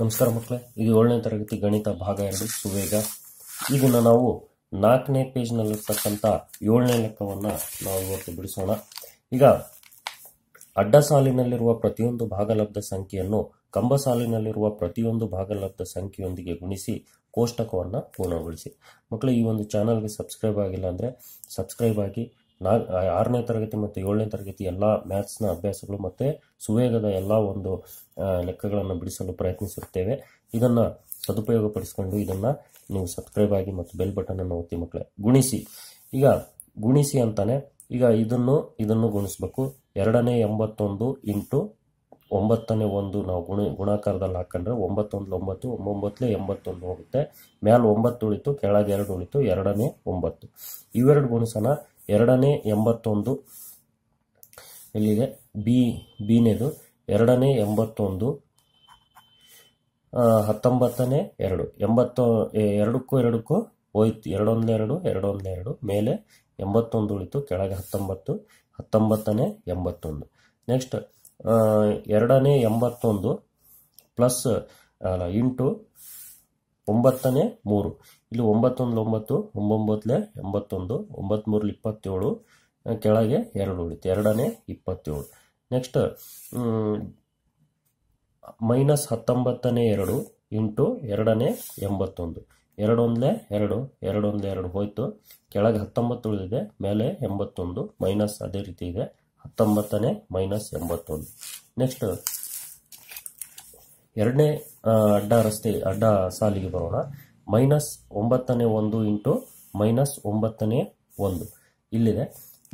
ನಮಸ್ಕಾರ ಮಕ್ಕಳೇ ಇದು ಏಳನೇ ತರಗತಿ ಗಣಿತ ಭಾಗ ಎರಡು ಸುವೇಗ ಇದನ್ನು ನಾವು ನಾಲ್ಕನೇ ಪೇಜ್ನಲ್ಲಿರ್ತಕ್ಕಂಥ ಏಳನೇ ಲೆಕ್ಕವನ್ನು ನಾವು ಇವತ್ತು ಬಿಡಿಸೋಣ ಈಗ ಅಡ್ಡ ಸಾಲಿನಲ್ಲಿರುವ ಪ್ರತಿಯೊಂದು ಭಾಗಲಬ್ಧ ಸಂಖ್ಯೆಯನ್ನು ಕಂಬ ಸಾಲಿನಲ್ಲಿರುವ ಪ್ರತಿಯೊಂದು ಭಾಗಲಬ್ಧ ಸಂಖ್ಯೆಯೊಂದಿಗೆ ಗುಣಿಸಿ ಕೋಷ್ಟಕವನ್ನು ಪೂರ್ಣಗೊಳಿಸಿ ಮಕ್ಕಳು ಈ ಒಂದು ಚಾನಲ್ಗೆ ಸಬ್ಸ್ಕ್ರೈಬ್ ಆಗಿಲ್ಲ ಅಂದರೆ ಸಬ್ಸ್ಕ್ರೈಬ್ ಆಗಿ ನಾ ಆರನೇ ತರಗತಿ ಮತ್ತು ಏಳನೇ ತರಗತಿ ಎಲ್ಲ ಮ್ಯಾಥ್ಸ್ನ ಅಭ್ಯಾಸಗಳು ಮತ್ತು ಸುವೇಗದ ಎಲ್ಲ ಒಂದು ಲೆಕ್ಕಗಳನ್ನು ಬಿಡಿಸಲು ಪ್ರಯತ್ನಿಸುತ್ತೇವೆ ಇದನ್ನು ಸದುಪಯೋಗಪಡಿಸಿಕೊಂಡು ಇದನ್ನು ನೀವು ಸಬ್ಸ್ಕ್ರೈಬ್ ಆಗಿ ಮತ್ತು ಬೆಲ್ ಬಟನನ್ನು ಒತ್ತಿ ಮಕ್ಕಳೇ ಗುಣಿಸಿ ಈಗ ಗುಣಿಸಿ ಅಂತಾನೆ ಈಗ ಇದನ್ನು ಇದನ್ನು ಗುಣಿಸ್ಬೇಕು ಎರಡನೇ ಎಂಬತ್ತೊಂದು ಇಂಟು ಒಂಬತ್ತನೇ ಒಂದು ನಾವು ಗುಣ ಗುಣಾಕಾರದಲ್ಲಿ ಹಾಕೊಂಡ್ರೆ ಒಂಬತ್ತೊಂದು ಒಂಬತ್ತು ಒಂಬತ್ತಲೆ ಎಂಬತ್ತೊಂದು ಹೋಗುತ್ತೆ ಮ್ಯಾಲೆ ಒಂಬತ್ತು ಉಳಿತು ಕೆಳಗೆ ಎರಡು ಉಳಿತು ಎರಡನೇ ಒಂಬತ್ತು ಇವೆರಡು ಗುಣಿಸೋಣ ಎರಡನೇ ಎಂಬತ್ತೊಂದು ಎಲ್ಲಿದೆ ಬಿ ಬಿನೇದು ಎರಡನೇ ಎಂಬತ್ತೊಂದು ಹತ್ತೊಂಬತ್ತನೇ ಎರಡು ಎಂಬತ್ತೊ ಎರಡಕ್ಕೂ ಎರಡಕ್ಕೂ ಹೋಯ್ತು ಎರಡೊಂದೆರಡು ಎರಡೊಂದೆರಡು ಮೇಲೆ ಎಂಬತ್ತೊಂದು ಉಳಿತು ಕೆಳಗೆ ಹತ್ತೊಂಬತ್ತು ಹತ್ತೊಂಬತ್ತನೇ ಎಂಬತ್ತೊಂದು ನೆಕ್ಸ್ಟ್ ಎರಡನೇ ಎಂಬತ್ತೊಂದು ಪ್ಲಸ್ ಇಂಟು ಒಂಬತ್ತನೇ ಮೂರು ಇಲ್ಲಿ ಒಂಬತ್ತೊಂದು ಒಂಬತ್ತು ಒಂಬೊಂಬತ್ತಲೆ ಎಂಬತ್ತೊಂದು ಒಂಬತ್ತ್ಮೂರಲ್ಲಿ ಇಪ್ಪತ್ತೇಳು ಕೆಳಗೆ ಎರಡು ಉಳಿತು ಎರಡನೇ ಇಪ್ಪತ್ತೇಳು ನೆಕ್ಸ್ಟ್ ಮೈನಸ್ ಹತ್ತೊಂಬತ್ತನೇ ಎರಡು ಇಂಟು ಎರಡನೇ ಎಂಬತ್ತೊಂದು ಎರಡೊಂದಲೇ ಎರಡು ಎರಡೊಂದೆ ಎರಡು ಹೋಯ್ತು ಕೆಳಗೆ ಹತ್ತೊಂಬತ್ತು ಉಳಿದಿದೆ ಮೇಲೆ ಎಂಬತ್ತೊಂದು ಮೈನಸ್ ಅದೇ ರೀತಿ ಇದೆ ಹತ್ತೊಂಬತ್ತನೇ ಮೈನಸ್ ಎಂಬತ್ತೊಂದು ನೆಕ್ಸ್ಟ್ ಎರಡನೇ ಅಡ್ಡ ರಸ್ತೆ ಅಡ್ಡ ಸಾಲಿಗೆ ಬರೋಣ ಮೈನಸ್ ಒಂಬತ್ತನೇ ಒಂದು ಇಂಟು ಮೈನಸ್ ಒಂಬತ್ತನೇ ಒಂದು ಇಲ್ಲಿದೆ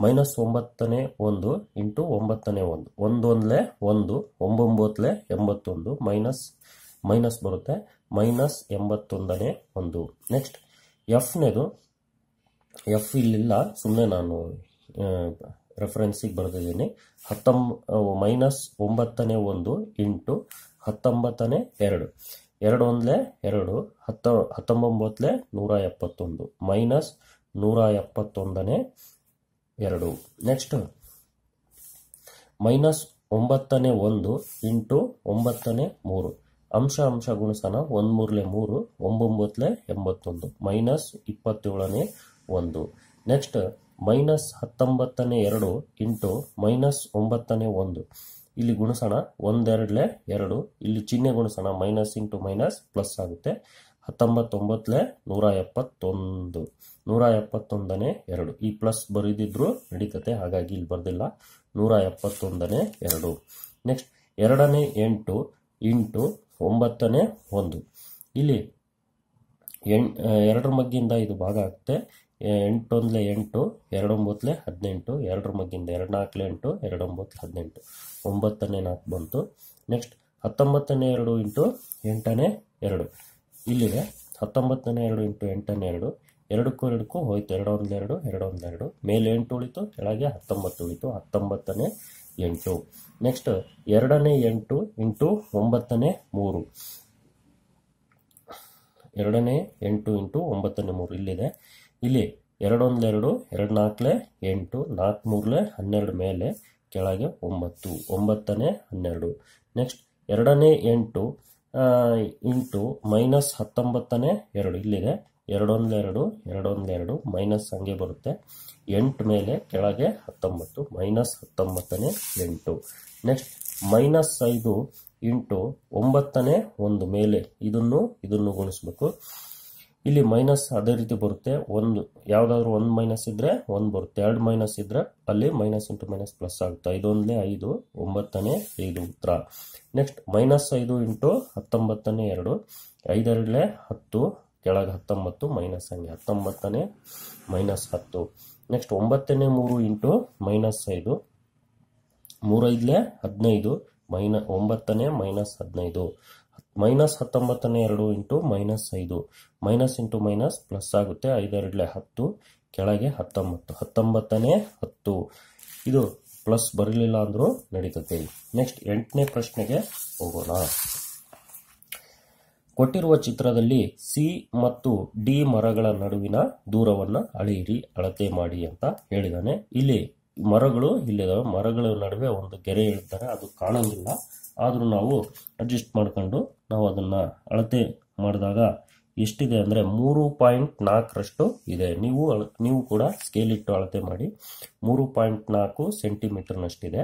ಮೈನಸ್ ಒಂಬತ್ತನೇ ಒಂದು ಇಂಟು ಒಂಬತ್ತನೇ ಒಂದು ಒಂದೊಂದ್ಲೆ ಒಂದು ಒಂಬೊಂಬತ್ತಲೆ ಎಂಬತ್ತೊಂದು ಮೈನಸ್ ಮೈನಸ್ ಬರುತ್ತೆ ಮೈನಸ್ ಎಂಬತ್ತೊಂದನೇ ಒಂದು ನೆಕ್ಸ್ಟ್ ಎಫ್ನೇದು ಎಫ್ ಇಲ್ಲಿಲ್ಲ ಸುಮ್ಮನೆ ನಾನು ರೆಫರೆನ್ಸಿಗೆ ಬರೆದಿದ್ದೀನಿ ಹತ್ತೊಂಬ ಮೈನಸ್ ಒಂಬತ್ತನೇ ಒಂದು ಇಂಟು ಹತ್ತೊಂಬತ್ತನೇ ಎರಡು ಎರಡು ಒಂದ್ಲೆ ಎರಡು ಹತ್ತ ಹತ್ತೊಂಬತ್ತಲೆ ನೂರ ಎಪ್ಪತ್ತೊಂದು ಮೈನಸ್ ನೂರ ಎಪ್ಪತ್ತೊಂದನೇ ಎರಡು ನೆಕ್ಸ್ಟ್ ಮೈನಸ್ ಒಂಬತ್ತನೇ ಒಂದು ಇಂಟು ಒಂಬತ್ತನೇ ಮೂರು ಅಂಶ ಅಂಶ ಗುಣಸನ ಒಂದು ಮೂರಲೆ ಮೂರು ಒಂಬತ್ತಲೆ ಎಂಬತ್ತೊಂದು ಮೈನಸ್ ಇಪ್ಪತ್ತೇಳನೇ ಒಂದು ನೆಕ್ಸ್ಟ್ ಮೈನಸ್ ಹತ್ತೊಂಬತ್ತನೇ ಎರಡು ಇಂಟು ಮೈನಸ್ ಒಂಬತ್ತನೇ ಒಂದು ಇಲ್ಲಿ ಗುಣಸಣ ಒಂದೆರಡ್ಲೆ ಎರಡು ಇಲ್ಲಿ ಚಿಹ್ನೆ ಗುಣಸಣ ಮೈನಸ್ ಇಂಟು ಮೈನಸ್ ಪ್ಲಸ್ ಆಗುತ್ತೆ ಹತ್ತೊಂಬತ್ತೊಂಬತ್ತಲೆ ನೂರ ಎಪ್ಪತ್ತೊಂದು ನೂರ ಎಪ್ಪತ್ತೊಂದನೇ ಎರಡು ಈ ಪ್ಲಸ್ ಬರೆದಿದ್ರು ನಡೀತತೆ ಹಾಗಾಗಿ ಇಲ್ಲಿ ಬರ್ದಿಲ್ಲ ನೂರ ಎಪ್ಪತ್ತೊಂದನೇ ಎರಡು ನೆಕ್ಸ್ಟ್ ಎರಡನೇ ಎಂಟು ಇಂಟು ಒಂಬತ್ತನೇ ಒಂದು ಇಲ್ಲಿ ಎಣ್ ಎರಡರ ಮಗ್ಗಿಂದ ಇದು ಭಾಗ ಆಗುತ್ತೆ ಎಂಟೊಂದಲೆ ಎಂಟು ಎರಡೊಂಬತ್ತಲೆ ಹದಿನೆಂಟು ಎರಡರ ಮಗ್ಗಿಂದ ಎರಡು ನಾಲ್ಕಲೆ ಎಂಟು ಎರಡೊಂಬತ್ತು ಹದಿನೆಂಟು ಒಂಬತ್ತನೇ ನಾಲ್ಕು ಬಂತು ನೆಕ್ಸ್ಟ್ ಹತ್ತೊಂಬತ್ತನೇ ಎರಡು ಇಂಟು ಎಂಟನೇ ಎರಡು ಇಲ್ಲಿದೆ ಹತ್ತೊಂಬತ್ತನೇ ಎರಡು ಇಂಟು ಎಂಟನೇ ಎರಡು ಎರಡಕ್ಕೂ ಎರಡಕ್ಕೂ ಹೋಯ್ತು ಎರಡು ಎರಡೊಂದೆರಡು ಮೇಲೆ ಎಂಟು ಉಳಿತು ಕೆಳಗೆ ಹತ್ತೊಂಬತ್ತು ಉಳಿತು ಹತ್ತೊಂಬತ್ತನೇ ಎಂಟು ನೆಕ್ಸ್ಟ್ ಎರಡನೇ ಎಂಟು ಇಂಟು ಒಂಬತ್ತನೇ ಮೂರು ಎರಡನೇ ಎಂಟು ಇಂಟು ಒಂಬತ್ತನೇ ಮೂರು ಇಲ್ಲಿದೆ ಇಲ್ಲಿ ಎರಡೊಂದೆರಡು ಎರಡು ನಾಲ್ಕಲೆ ಎಂಟು ನಾಲ್ಕು ಮೂರಲೆ ಹನ್ನೆರಡು ಮೇಲೆ ಕೆಳಗೆ ಒಂಬತ್ತು ಒಂಬತ್ತನೇ ಹನ್ನೆರಡು ನೆಕ್ಸ್ಟ್ ಎರಡನೇ ಎಂಟು ಇಂಟು ಮೈನಸ್ ಹತ್ತೊಂಬತ್ತನೇ ಎರಡು ಇಲ್ಲಿದೆ ಎರಡೊಂದೆರಡು ಎರಡೊಂದೆರಡು ಮೈನಸ್ ಹಂಗೆ ಬರುತ್ತೆ ಎಂಟು ಮೇಲೆ ಕೆಳಗೆ ಹತ್ತೊಂಬತ್ತು ಮೈನಸ್ ಹತ್ತೊಂಬತ್ತನೇ ಎಂಟು ನೆಕ್ಸ್ಟ್ ಮೈನಸ್ ಐದು ಇಂಟು ಒಂಬತ್ತನೇ ಒಂದು ಮೇಲೆ ಇದನ್ನು ಇದನ್ನು ಗುಣಿಸ್ಬೇಕು ಇಲ್ಲಿ ಮೈನಸ್ ಅದೇ ರೀತಿ ಬರುತ್ತೆ ಒಂದು ಯಾವ್ದಾದ್ರು ಒಂದು ಮೈನಸ್ ಇದ್ರೆ ಒಂದು ಬರುತ್ತೆ ಎರಡು ಮೈನಸ್ ಇದ್ರೆ ಅಲ್ಲಿ ಮೈನಸ್ ಇಂಟು ಮೈನಸ್ ಪ್ಲಸ್ ಆಗುತ್ತೆ ಐದೊಂದ್ಲೇ ಐದು ಒಂಬತ್ತನೇ ಐದು ಉತ್ತರ ನೆಕ್ಸ್ಟ್ ಮೈನಸ್ ಐದು ಇಂಟು ಹತ್ತೊಂಬತ್ತನೇ ಎರಡು ಐದರಲ್ಲೇ ಹತ್ತು ಕೆಳಗೆ ಹತ್ತೊಂಬತ್ತು ಮೈನಸ್ ಹಂಗೆ ಹತ್ತೊಂಬತ್ತನೇ ಮೈನಸ್ ಹತ್ತು ನೆಕ್ಸ್ಟ್ ಒಂಬತ್ತನೇ ಮೂರು ಇಂಟು ಮೈನಸ್ ಐದು ಮೂರೈದಲೇ ಹದಿನೈದು ಮೈನ ಒಂಬತ್ತನೇ ಮೈನಸ್ ಹದಿನೈದು ಮೈನಸ್ ಹತ್ತೊಂಬತ್ತನೇ ಎರಡು ಇಂಟು ಮೈನಸ್ ಐದು ಮೈನಸ್ ಇಂಟು ಮೈನಸ್ ಪ್ಲಸ್ ಆಗುತ್ತೆ ಐದೆರಡಲೆ ಹತ್ತು ಕೆಳಗೆ ಹತ್ತೊಂಬತ್ತು ಹತ್ತೊಂಬತ್ತನೇ ಹತ್ತು ಇದು ಪ್ಲಸ್ ಬರಲಿಲ್ಲ ಅಂದರೂ ನಡೀತದೆ ನೆಕ್ಸ್ಟ್ ಎಂಟನೇ ಪ್ರಶ್ನೆಗೆ ಹೋಗೋಣ ಕೊಟ್ಟಿರುವ ಚಿತ್ರದಲ್ಲಿ ಸಿ ಮತ್ತು ಡಿ ಮರಗಳ ನಡುವಿನ ದೂರವನ್ನು ಅಳೆಯಿರಿ ಅಳತೆ ಮಾಡಿ ಅಂತ ಹೇಳಿದಾನೆ ಇಲ್ಲಿ ಮರಗಳು ಇಲ್ಲಿದಾವೆ ಮರಗಳ ನಡುವೆ ಒಂದು ಗೆರೆ ಇರ್ತಾರೆ ಅದು ಕಾಣಂಗಿಲ್ಲ ಆದರೂ ನಾವು ಅಡ್ಜಸ್ಟ್ ಮಾಡಿಕೊಂಡು ನಾವು ಅದನ್ನು ಅಳತೆ ಮಾಡಿದಾಗ ಎಷ್ಟಿದೆ ಅಂದರೆ ಮೂರು ಪಾಯಿಂಟ್ ನಾಲ್ಕರಷ್ಟು ಇದೆ ನೀವು ನೀವು ಕೂಡ ಸ್ಕೇಲ್ ಇಟ್ಟು ಅಳತೆ ಮಾಡಿ ಮೂರು ಪಾಯಿಂಟ್ ನಾಲ್ಕು ಸೆಂಟಿಮೀಟರ್ನಷ್ಟಿದೆ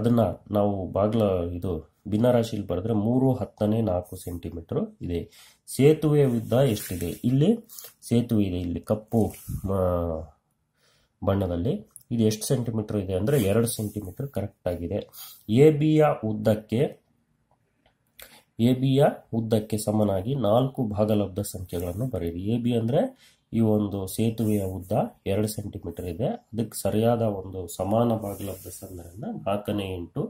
ಅದನ್ನು ನಾವು ಬಾಗ್ಲ ಇದು ಭಿನ್ನರಾಶಿಯಲ್ಲಿ ಬರೆದ್ರೆ ಮೂರು ಹತ್ತನೇ ನಾಲ್ಕು ಸೆಂಟಿಮೀಟ್ರು ಇದೆ ಸೇತುವೆಯ ಉದ್ದ ಎಷ್ಟಿದೆ ಇಲ್ಲಿ ಸೇತುವೆ ಇದೆ ಇಲ್ಲಿ ಕಪ್ಪು ಬಣ್ಣದಲ್ಲಿ ಇದು ಎಷ್ಟು ಸೆಂಟಿಮೀಟರ್ ಇದೆ ಅಂದರೆ ಎರಡು ಸೆಂಟಿಮೀಟರ್ ಕರೆಕ್ಟ್ ಆಗಿದೆ ಎ ಬಿಯ ಉದ್ದಕ್ಕೆ ಎ ಬಿಯ ಉದ್ದಕ್ಕೆ ಸಮನಾಗಿ ನಾಲ್ಕು ಭಾಗಲಬ್ಧ ಸಂಖ್ಯೆಗಳನ್ನು ಬರೆಯಿರಿ ಎ ಬಿ ಅಂದರೆ ಈ ಒಂದು ಸೇತುವೆಯ ಉದ್ದ ಎರಡು ಸೆಂಟಿಮೀಟರ್ ಇದೆ ಅದಕ್ಕೆ ಸರಿಯಾದ ಒಂದು ಸಮಾನ ಭಾಗಲಬ್ಧ ಸಂಖ್ಯೆಯನ್ನು ನಾಲ್ಕನೇ ಎಂಟು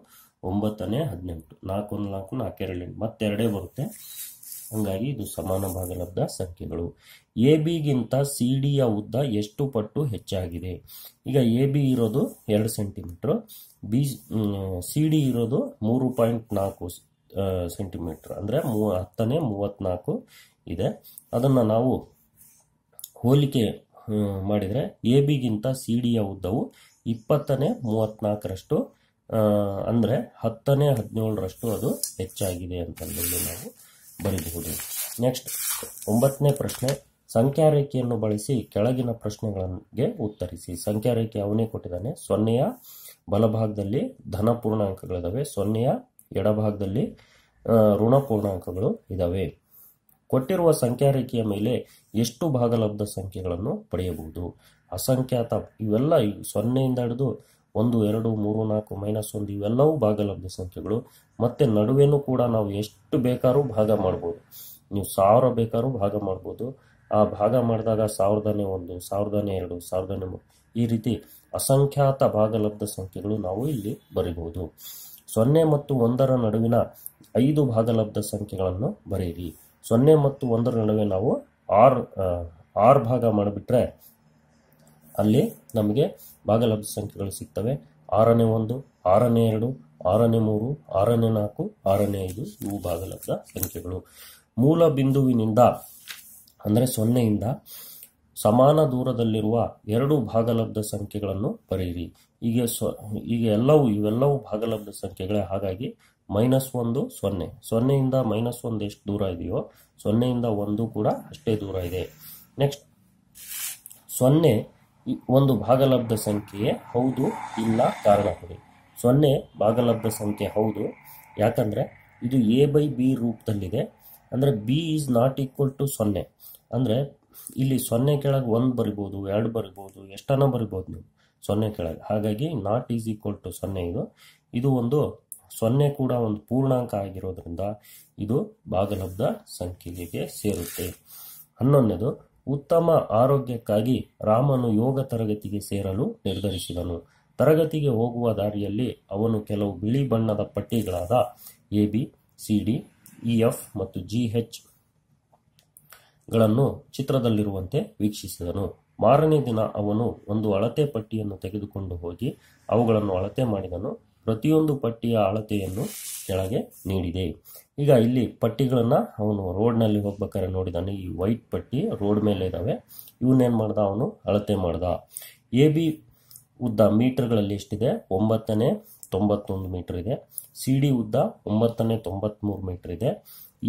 ಒಂಬತ್ತನೇ ಹದಿನೆಂಟು ನಾಲ್ಕು ಒಂದು ನಾಲ್ಕು ನಾಲ್ಕೆರಡು ಎಂಟು ಮತ್ತೆರಡೇ ಬರುತ್ತೆ ಹಾಗಾಗಿ ಇದು ಸಮಾನ ಭಾಗಲಬ್ಧ ಸಂಖ್ಯೆಗಳು ಎ ಬಿಗಿಂತ ಸಿ ಡಿಯ ಉದ್ದ ಎಷ್ಟು ಪಟ್ಟು ಹೆಚ್ಚಾಗಿದೆ ಈಗ ಎ ಬಿ ಇರೋದು ಎರಡು ಸೆಂಟಿಮೀಟರ್ ಬಿ ಸಿ ಡಿ ಇರೋದು ಮೂರು ಪಾಯಿಂಟ್ ನಾಲ್ಕು ಸೆಂಟಿಮೀಟ್ರ್ ಅಂದರೆ ಮೂವ ಹತ್ತನೇ ಮೂವತ್ನಾಲ್ಕು ಇದೆ ಅದನ್ನು ನಾವು ಹೋಲಿಕೆ ಮಾಡಿದರೆ ಎ ಬಿಗಿಂತ ಸಿ ಡಿಯ ಉದ್ದವು ಇಪ್ಪತ್ತನೇ ಮೂವತ್ತ್ನಾಲ್ಕರಷ್ಟು ಅಂದರೆ ಹತ್ತನೇ ಹದಿನೇಳರಷ್ಟು ಅದು ಹೆಚ್ಚಾಗಿದೆ ಅಂತಂದೇಳಿ ನಾವು ಬರೆಯಬಹುದು ನೆಕ್ಸ್ಟ್ ಒಂಬತ್ತನೇ ಪ್ರಶ್ನೆ ಸಂಖ್ಯಾ ಬಳಸಿ ಕೆಳಗಿನ ಪ್ರಶ್ನೆಗಳಿಗೆ ಉತ್ತರಿಸಿ ಸಂಖ್ಯಾ ಅವನೇ ಕೊಟ್ಟಿದ್ದಾನೆ ಸೊನ್ನೆಯ ಬಲಭಾಗದಲ್ಲಿ ಧನ ಪೂರ್ಣಾಂಕಗಳಿದ್ದಾವೆ ಸೊನ್ನೆಯ ಎಡಭಾಗದಲ್ಲಿ ಋಣ ಪೂರ್ಣಾಂಕಗಳು ಇದ್ದಾವೆ ಕೊಟ್ಟಿರುವ ಸಂಖ್ಯಾ ಮೇಲೆ ಎಷ್ಟು ಭಾಗಲಬ್ಧ ಸಂಖ್ಯೆಗಳನ್ನು ಪಡೆಯಬಹುದು ಅಸಂಖ್ಯಾತ ಇವೆಲ್ಲ ಸೊನ್ನೆಯಿಂದ ಹಿಡಿದು ಒಂದು ಎರಡು ಮೂರು ನಾಲ್ಕು ಮೈನಸ್ ಒಂದು ಇವೆಲ್ಲವೂ ಭಾಗಲಬ್ಧ ಸಂಖ್ಯೆಗಳು ಮತ್ತು ನಡುವೆನೂ ಕೂಡ ನಾವು ಎಷ್ಟು ಬೇಕಾದ್ರೂ ಭಾಗ ಮಾಡ್ಬೋದು ನೀವು ಸಾವಿರ ಬೇಕಾದ್ರೂ ಭಾಗ ಮಾಡ್ಬೋದು ಆ ಭಾಗ ಮಾಡಿದಾಗ ಸಾವಿರದನೇ ಒಂದು ಸಾವಿರದನೇ ಎರಡು ಸಾವಿರದನೇ ಮೂರು ಈ ರೀತಿ ಅಸಂಖ್ಯಾತ ಭಾಗಲಬ್ಧ ಸಂಖ್ಯೆಗಳು ನಾವು ಇಲ್ಲಿ ಬರೀಬಹುದು ಸೊನ್ನೆ ಮತ್ತು ಒಂದರ ನಡುವಿನ ಐದು ಭಾಗಲಬ್ಧ ಸಂಖ್ಯೆಗಳನ್ನು ಬರೆಯಿರಿ ಸೊನ್ನೆ ಮತ್ತು ಒಂದರ ನಡುವೆ ನಾವು ಆರ್ ಆರು ಭಾಗ ಮಾಡಿಬಿಟ್ರೆ ಅಲ್ಲಿ ನಮಗೆ ಭಾಗಲಬ್ಧ ಸಂಖ್ಯೆಗಳು ಸಿಗ್ತವೆ ಆರನೇ ಒಂದು ಆರನೇ ಎರಡು ಆರನೇ ಮೂರು ಆರನೇ ನಾಲ್ಕು ಆರನೇ ಐದು ಇವು ಭಾಗಲಬ್ಧ ಸಂಖ್ಯೆಗಳು ಮೂಲ ಬಿಂದುವಿನಿಂದ ಅಂದರೆ ಸೊನ್ನೆಯಿಂದ ಸಮಾನ ದೂರದಲ್ಲಿರುವ ಎರಡು ಭಾಗಲಬ್ಧ ಸಂಖ್ಯೆಗಳನ್ನು ಬರೆಯಿರಿ ಈಗ ಸೊ ಈಗ ಎಲ್ಲವೂ ಇವೆಲ್ಲವೂ ಭಾಗಲಬ್ಧ ಸಂಖ್ಯೆಗಳೇ ಹಾಗಾಗಿ ಮೈನಸ್ ಒಂದು ಸೊನ್ನೆ ಸೊನ್ನೆಯಿಂದ ಮೈನಸ್ ಒಂದು ಎಷ್ಟು ದೂರ ಇದೆಯೋ ಸೊನ್ನೆಯಿಂದ ಒಂದು ಕೂಡ ಅಷ್ಟೇ ದೂರ ಇದೆ ನೆಕ್ಸ್ಟ್ ಸೊನ್ನೆ ಒಂದು ಭಾಗಲಬ್ಧ ಸಂಖ್ಯೆಯೇ ಹೌದು ಇಲ್ಲ ಕಾರಣ ಕೊಡಿ ಸೊನ್ನೆ ಭಾಗಲಬ್ಧ ಸಂಖ್ಯೆ ಹೌದು ಯಾಕಂದರೆ ಇದು ಎ ಬೈ ಬಿ ರೂಪದಲ್ಲಿದೆ ಅಂದರೆ B is not equal to ಸೊನ್ನೆ ಅಂದರೆ ಇಲ್ಲಿ ಸೊನ್ನೆ ಕೆಳಗೆ ಒಂದು ಬರಿಬೋದು ಎರಡು ಬರಿಬೋದು ಎಷ್ಟನ ಬರಿಬೋದು ನೀವು ಸೊನ್ನೆ ಕೆಳಗೆ ಹಾಗಾಗಿ ನಾಟ್ ಈಸ್ ಈಕ್ವಲ್ ಟು ಸೊನ್ನೆ ಇದು ಇದು ಒಂದು ಸೊನ್ನೆ ಕೂಡ ಒಂದು ಪೂರ್ಣಾಂಕ ಆಗಿರೋದ್ರಿಂದ ಇದು ಭಾಗಲಬ್ಧ ಸಂಖ್ಯೆಗೆ ಸೇರುತ್ತೆ ಹನ್ನೊಂದನೇದು ಉತ್ತಮ ಆರೋಗ್ಯಕ್ಕಾಗಿ ರಾಮನು ಯೋಗ ತರಗತಿಗೆ ಸೇರಲು ನಿರ್ಧರಿಸಿದನು ತರಗತಿಗೆ ಹೋಗುವ ದಾರಿಯಲ್ಲಿ ಅವನು ಕೆಲವು ಬಿಳಿ ಬಣ್ಣದ ಪಟ್ಟಿಗಳಾದ A B C D E F ಮತ್ತು ಜಿ ಎಚ್ ಗಳನ್ನು ಚಿತ್ರದಲ್ಲಿರುವಂತೆ ವೀಕ್ಷಿಸಿದನು ಮಾರನೇ ದಿನ ಅವನು ಒಂದು ಅಳತೆ ಪಟ್ಟಿಯನ್ನು ತೆಗೆದುಕೊಂಡು ಹೋಗಿ ಅವುಗಳನ್ನು ಅಳತೆ ಮಾಡಿದನು ಪ್ರತಿಯೊಂದು ಪಟ್ಟಿಯ ಅಳತೆಯನ್ನು ಕೆಳಗೆ ನೀಡಿದೆ ಈಗ ಇಲ್ಲಿ ಪಟ್ಟಿಗಳನ್ನು ಅವನು ರೋಡ್ನಲ್ಲಿ ಹೋಗ್ಬೇಕಾದ್ರೆ ನೋಡಿದಾನೆ ಈ ವೈಟ್ ಪಟ್ಟಿ ರೋಡ್ ಮೇಲೆ ಇದ್ದಾವೆ ಇವನ್ನೇನು ಮಾಡ್ದ ಅವನು ಅಳತೆ ಮಾಡ್ದ ಎ ಬಿ ಉದ್ದ ಮೀಟರ್ಗಳಲ್ಲಿ ಎಷ್ಟಿದೆ ಒಂಬತ್ತನೇ ತೊಂಬತ್ತೊಂದು ಮೀಟರ್ ಇದೆ ಸಿ ಡಿ ಉದ್ದ ಒಂಬತ್ತನೇ ತೊಂಬತ್ತ್ಮೂರು ಮೀಟರ್ ಇದೆ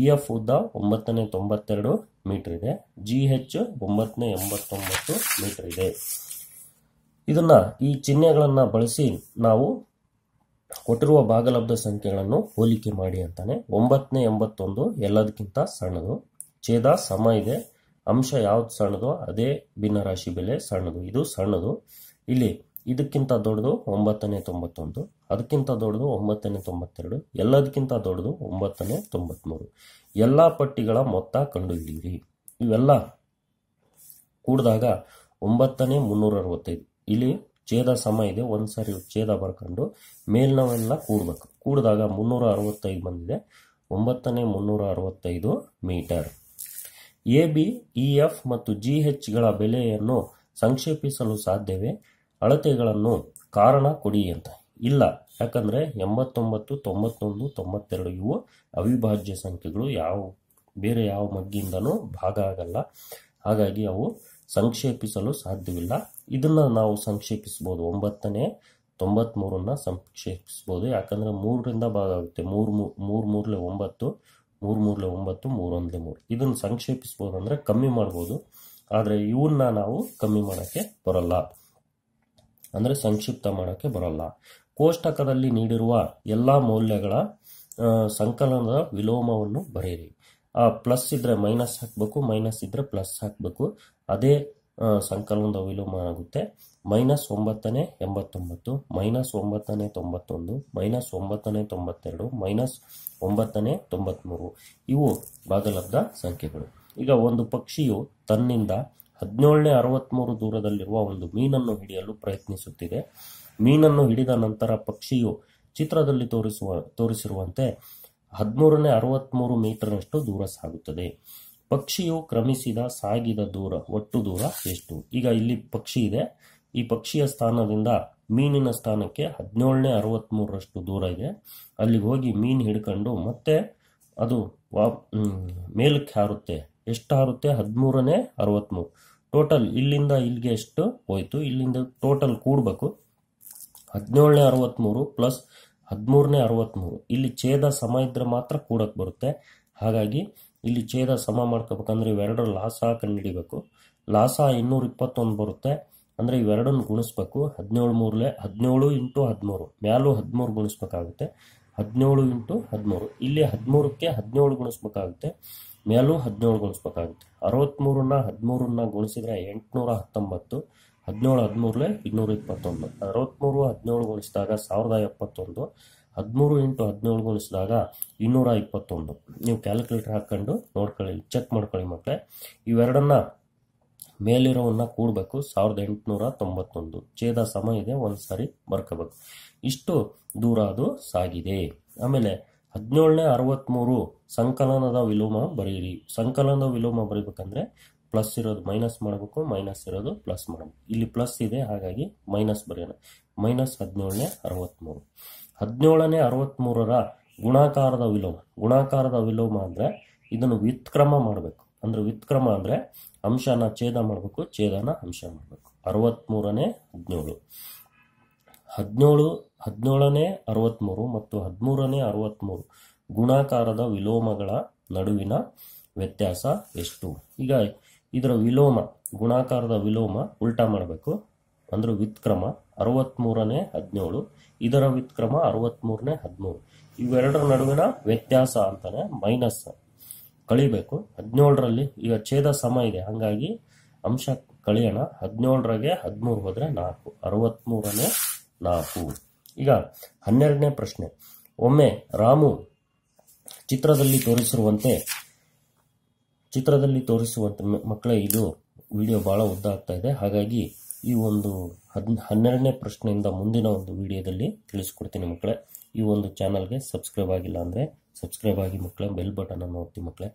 ಇ e ಎಫ್ ಉದ್ದ ಒಂಬತ್ತನೇ ತೊಂಬತ್ತೆರಡು ಮೀಟರ್ ಇದೆ ಜಿ ಎಚ್ ಒಂಬತ್ತನೇ ಎಂಬತ್ತೊಂಬತ್ತು ಮೀಟರ್ ಇದೆ ಇದನ್ನು ಈ ಚಿಹ್ನೆಗಳನ್ನು ಬಳಸಿ ನಾವು ಕೊಟ್ಟಿರುವ ಭಾಗಲಬ್ಧ ಸಂಖ್ಯೆಗಳನ್ನು ಹೋಲಿಕೆ ಮಾಡಿ ಅಂತಾನೆ ಒಂಬತ್ತನೇ ಎಂಬತ್ತೊಂದು ಎಲ್ಲದಕ್ಕಿಂತ ಸಣ್ಣದು ಛೇದ ಸಮ ಇದೆ ಅಂಶ ಯಾವ್ದು ಸಣ್ಣದು ಅದೇ ಭಿನ್ನರಾಶಿ ಬೆಲೆ ಸಣ್ಣದು ಇದು ಸಣ್ಣದು ಇಲ್ಲಿ ಇದಕ್ಕಿಂತ ದೊಡ್ಡದು ಒಂಬತ್ತನೇ ತೊಂಬತ್ತೊಂದು ಅದಕ್ಕಿಂತ ದೊಡ್ಡದು ಒಂಬತ್ತನೇ ತೊಂಬತ್ತೆರಡು ಎಲ್ಲದಕ್ಕಿಂತ ದೊಡ್ಡದು ಒಂಬತ್ತನೇ ತೊಂಬತ್ಮೂರು ಎಲ್ಲ ಪಟ್ಟಿಗಳ ಮೊತ್ತ ಕಂಡುಹಿಡಿಯಿರಿ ಇವೆಲ್ಲ ಕೂಡಿದಾಗ ಒಂಬತ್ತನೇ ಮುನ್ನೂರ ಅರವತ್ತೈದು ಇಲ್ಲಿ ಛೇದ ಸಮ ಇದೆ ಒಂದು ಸಾರಿ ಛೇದ ಬರ್ಕೊಂಡು ಮೇಲ್ನವೆಲ್ಲ ಕೂಡಬೇಕು ಕೂಡಿದಾಗ ಮುನ್ನೂರ ಅರವತ್ತೈದು ಬಂದಿದೆ ಒಂಬತ್ತನೇ ಮುನ್ನೂರ ಅರವತ್ತೈದು metre A B E F ಮತ್ತು ಜಿ ಹೆಚ್ಗಳ ಬೆಲೆಯನ್ನು ಸಂಕ್ಷೇಪಿಸಲು ಸಾಧ್ಯವೇ ಅಳತೆಗಳನ್ನು ಕಾರಣ ಕೊಡಿ ಅಂತ ಇಲ್ಲ ಯಾಕಂದರೆ ಎಂಬತ್ತೊಂಬತ್ತು ತೊಂಬತ್ತೊಂದು ತೊಂಬತ್ತೆರಡು ಇವು ಅವಿಭಾಜ್ಯ ಸಂಖ್ಯೆಗಳು ಯಾವ ಬೇರೆ ಯಾವ ಮಗ್ಗಿಂದನೂ ಭಾಗ ಆಗಲ್ಲ ಹಾಗಾಗಿ ಅವು ಸಂಕ್ಷೇಪಿಸಲು ಸಾಧ್ಯವಿಲ್ಲ ಇದನ್ನು ನಾವು ಸಂಕ್ಷೇಪಿಸ್ಬೋದು ಒಂಬತ್ತನೇ ತೊಂಬತ್ತ್ಮೂರನ್ನು ಸಂಕ್ಷೇಪಿಸ್ಬೋದು ಯಾಕಂದರೆ ಮೂರರಿಂದ ಭಾಗ ಆಗುತ್ತೆ ಮೂರು ಮೂರು ಮೂರಲೆ ಒಂಬತ್ತು ಮೂರು ಮೂರಲೆ ಒಂಬತ್ತು ಮೂರೊಂದ್ಲೆ ಮೂರು ಇದನ್ನು ಸಂಕ್ಷೇಪಿಸಬಹುದು ಅಂದ್ರೆ ಕಮ್ಮಿ ಮಾಡ್ಬೋದು ಆದರೆ ಇವನ್ನ ನಾವು ಕಮ್ಮಿ ಮಾಡೋಕ್ಕೆ ಬರಲ್ಲ ಅಂದರೆ ಸಂಕ್ಷಿಪ್ತ ಮಾಡೋಕ್ಕೆ ಬರಲ್ಲ ಕೋಷ್ಟಕದಲ್ಲಿ ನೀಡಿರುವ ಎಲ್ಲ ಮೌಲ್ಯಗಳ ಸಂಕಲನದ ವಿಲೋಮವನ್ನು ಬರೆಯಿರಿ ಆ ಪ್ಲಸ್ ಇದ್ದರೆ ಮೈನಸ್ ಹಾಕಬೇಕು ಮೈನಸ್ ಇದ್ದರೆ ಪ್ಲಸ್ ಹಾಕಬೇಕು ಅದೇ ಸಂಕಲನದ ವಿಲೋಮ ಆಗುತ್ತೆ ಮೈನಸ್ ಒಂಬತ್ತನೇ ಎಂಬತ್ತೊಂಬತ್ತು ಮೈನಸ್ ಒಂಬತ್ತನೇ ತೊಂಬತ್ತೊಂದು ಮೈನಸ್ ಒಂಬತ್ತನೇ ತೊಂಬತ್ತೆರಡು ಮೈನಸ್ ಒಂಬತ್ತನೇ ತೊಂಬತ್ತ್ಮೂರು ಇವು ಭಾಗಲಬ್ಧ ಸಂಖ್ಯೆಗಳು ಈಗ ಒಂದು ಪಕ್ಷಿಯು ತನ್ನಿಂದ ಹದಿನೇಳನೇ ಅರವತ್ತ್ಮೂರು ದೂರದಲ್ಲಿರುವ ಒಂದು ಮೀನನ್ನು ಹಿಡಿಯಲು ಪ್ರಯತ್ನಿಸುತ್ತಿದೆ ಮೀನನ್ನು ಹಿಡಿದ ನಂತರ ಪಕ್ಷಿಯು ಚಿತ್ರದಲ್ಲಿ ತೋರಿಸುವ ತೋರಿಸಿರುವಂತೆ ಹದಿಮೂರನೇ ಅರವತ್ಮೂರು ಮೀಟರ್ನಷ್ಟು ದೂರ ಸಾಗುತ್ತದೆ ಪಕ್ಷಿಯು ಕ್ರಮಿಸಿದ ಸಾಗಿದ ದೂರ ಒಟ್ಟು ದೂರ ಎಷ್ಟು ಈಗ ಇಲ್ಲಿ ಪಕ್ಷಿ ಇದೆ ಈ ಪಕ್ಷಿಯ ಸ್ಥಾನದಿಂದ ಮೀನಿನ ಸ್ಥಾನಕ್ಕೆ ಹದಿನೇಳನೇ ಅರವತ್ತ್ಮೂರರಷ್ಟು ದೂರ ಇದೆ ಅಲ್ಲಿಗೆ ಹೋಗಿ ಮೀನು ಹಿಡ್ಕೊಂಡು ಮತ್ತೆ ಅದು ವಾ ಮೇಲಕ್ಕೆ ಹಾರುತ್ತೆ ಎಷ್ಟು ಹಾರುತ್ತೆ ಹದಿಮೂರನೇ ಅರವತ್ಮೂರು ಟೋಟಲ್ ಇಲ್ಲಿಂದ ಇಲ್ಲಿಗೆ ಎಷ್ಟು ಹೋಯಿತು ಇಲ್ಲಿಂದ ಟೋಟಲ್ ಕೂಡಬೇಕು ಹದಿನೇಳನೇ ಅರವತ್ತ್ಮೂರು ಪ್ಲಸ್ ಹದಿಮೂರನೇ ಅರವತ್ಮೂರು ಇಲ್ಲಿ ಛೇದ ಸಮ ಇದ್ರೆ ಮಾತ್ರ ಕೂಡಕ್ಕೆ ಬರುತ್ತೆ ಹಾಗಾಗಿ ಇಲ್ಲಿ ಛೇದ ಸಮ ಮಾಡ್ಕೋಬೇಕಂದ್ರೆ ಇವೆರಡು ಲಾಸ ಕಂಡುಹಿಡಿಬೇಕು ಲಾಸ ಇನ್ನೂರ ಇಪ್ಪತ್ತೊಂದು ಬರುತ್ತೆ ಅಂದರೆ ಇವೆರಡನ್ನು ಗುಣಿಸ್ಬೇಕು ಹದಿನೇಳು ಮೂರಲೆ ಹದಿನೇಳು ಇಂಟು ಹದಿಮೂರು ಮ್ಯಾಲೂ ಹದಿಮೂರು ಗುಣಿಸ್ಬೇಕಾಗುತ್ತೆ ಹದಿನೇಳು ಇಂಟು ಹದಿಮೂರು ಇಲ್ಲಿ ಹದಿಮೂರಕ್ಕೆ ಹದಿನೇಳು ಗುಣಿಸ್ಬೇಕಾಗುತ್ತೆ ಮೇಲೂ ಹದಿನೇಳು ಗುಣಿಸ್ಬೇಕಾಗುತ್ತೆ ಅರವತ್ತ್ಮೂರನ್ನ ಹದಿಮೂರನ್ನ ಗುಣಿಸಿದರೆ ಎಂಟುನೂರ ಹತ್ತೊಂಬತ್ತು ಹದಿನೇಳು ಹದಿಮೂರಲೆ ಇನ್ನೂರ ಇಪ್ಪತ್ತೊಂದು ಅರವತ್ತ್ಮೂರು ಹದಿನೇಳು ಗುಣಿಸಿದಾಗ ಸಾವಿರದ ಎಪ್ಪತ್ತೊಂದು ಹದಿಮೂರು ಇಂಟು ಹದಿನೇಳು ಗುಣಿಸಿದಾಗ ಇನ್ನೂರ ಇಪ್ಪತ್ತೊಂದು ನೀವು ಕ್ಯಾಲ್ಕುಲೇಟರ್ ಹಾಕ್ಕೊಂಡು ನೋಡ್ಕೊಳ್ಳಿ ಚೆಕ್ ಮಾಡ್ಕೊಳ್ಳಿ ಮಕ್ಕಳೇ ಇವೆರಡನ್ನ ಮೇಲಿರೋವನ್ನ ಕೂಡಬೇಕು ಸಾವಿರದ ಎಂಟುನೂರ ತೊಂಬತ್ತೊಂದು ಛೇದ ಸಮ ಇದೆ ಒಂದು ಸಾರಿ ಬರ್ಕೋಬೇಕು ಇಷ್ಟು ದೂರ ಅದು ಸಾಗಿದೆ ಆಮೇಲೆ ಹದಿನೇಳನೇ ಅರವತ್ತ್ಮೂರು ಸಂಕಲನದ ವಿಲೋಮ ಬರೀರಿ ಸಂಕಲನದ ವಿಲೋಮ ಬರೀಬೇಕಂದ್ರೆ ಪ್ಲಸ್ ಇರೋದು ಮೈನಸ್ ಮಾಡಬೇಕು ಮೈನಸ್ ಇರೋದು ಪ್ಲಸ್ ಮಾಡಬೇಕು ಇಲ್ಲಿ ಪ್ಲಸ್ ಇದೆ ಹಾಗಾಗಿ ಮೈನಸ್ ಬರೆಯೋಣ ಮೈನಸ್ ಹದಿನೇಳನೇ ಅರವತ್ತ್ಮೂರು ಹದಿನೇಳನೇ ಅರವತ್ತ್ಮೂರರ ಗುಣಾಕಾರದ ವಿಲೋಮ ಗುಣಾಕಾರದ ವಿಲೋಮ ಅಂದರೆ ಇದನ್ನು ವ್ಯುತ್ಕ್ರಮ ಮಾಡಬೇಕು ಅಂದರೆ ವ್ಯುತ್ಕ್ರಮ ಅಂದರೆ ಅಂಶನ ಛೇದ ಮಾಡಬೇಕು ಛೇದನ ಅಂಶ ಮಾಡಬೇಕು ಅರವತ್ತ್ಮೂರನೇ ಹದಿನೇಳು ಹದಿನೇಳು ಹದಿನೇಳನೇ ಅರವತ್ತ್ಮೂರು ಮತ್ತು ಹದಿಮೂರನೇ ಅರವತ್ತ್ಮೂರು ಗುಣಾಕಾರದ ವಿಲೋಮಗಳ ನಡುವಿನ ವ್ಯತ್ಯಾಸ ಎಷ್ಟು ಈಗ ಇದರ ವಿಲೋಮ ಗುಣಾಕಾರದ ವಿಲೋಮ ಉಲ್ಟಾ ಮಾಡಬೇಕು ಅಂದರೆ ವ್ಯುತ್ಕ್ರಮ ಅರವತ್ಮೂರನೇ ಹದಿನೇಳು ಇದರ ವಿಕ್ರಮ ಅರವತ್ಮೂರನೇ ಹದಿಮೂರು ಇವೆರಡರ ನಡುವಿನ ವ್ಯತ್ಯಾಸ ಅಂತಾನೆ ಮೈನಸ್ ಕಳಿಬೇಕು ಹದಿನೇಳರಲ್ಲಿ ಈಗ ಛೇದ ಸಮ ಇದೆ ಹಾಗಾಗಿ ಅಂಶ ಕಳಿಯೋಣ ಹದಿನೇಳರಾಗೆ ಹದಿಮೂರು ಹೋದರೆ ನಾಲ್ಕು ಅರವತ್ತ್ಮೂರನೇ ನಾಲ್ಕು ಈಗ ಹನ್ನೆರಡನೇ ಪ್ರಶ್ನೆ ಒಮ್ಮೆ ರಾಮು ಚಿತ್ರದಲ್ಲಿ ತೋರಿಸಿರುವಂತೆ ಚಿತ್ರದಲ್ಲಿ ತೋರಿಸುವಂತೆ ಮಕ್ಕಳೇ ಇದು ವಿಡಿಯೋ ಭಾಳ ಉದ್ದ ಆಗ್ತಾ ಇದೆ ಹಾಗಾಗಿ ಈ ಒಂದು ಹದ್ ಹನ್ನೆರಡನೇ ಪ್ರಶ್ನೆಯಿಂದ ಮುಂದಿನ ಒಂದು ವಿಡಿಯೋದಲ್ಲಿ ತಿಳಿಸ್ಕೊಡ್ತೀನಿ ಮಕ್ಕಳೇ ಈ ಒಂದು ಚಾನಲ್ಗೆ ಸಬ್ಸ್ಕ್ರೈಬ್ ಆಗಿಲ್ಲ ಅಂದರೆ ಸಬ್ಸ್ಕ್ರೈಬ್ ಆಗಿ ಮಕ್ಕಳೇ ಬೆಲ್ ಬಟನನ್ನು ಒತ್ತಿ ಮಕ್ಕಳೇ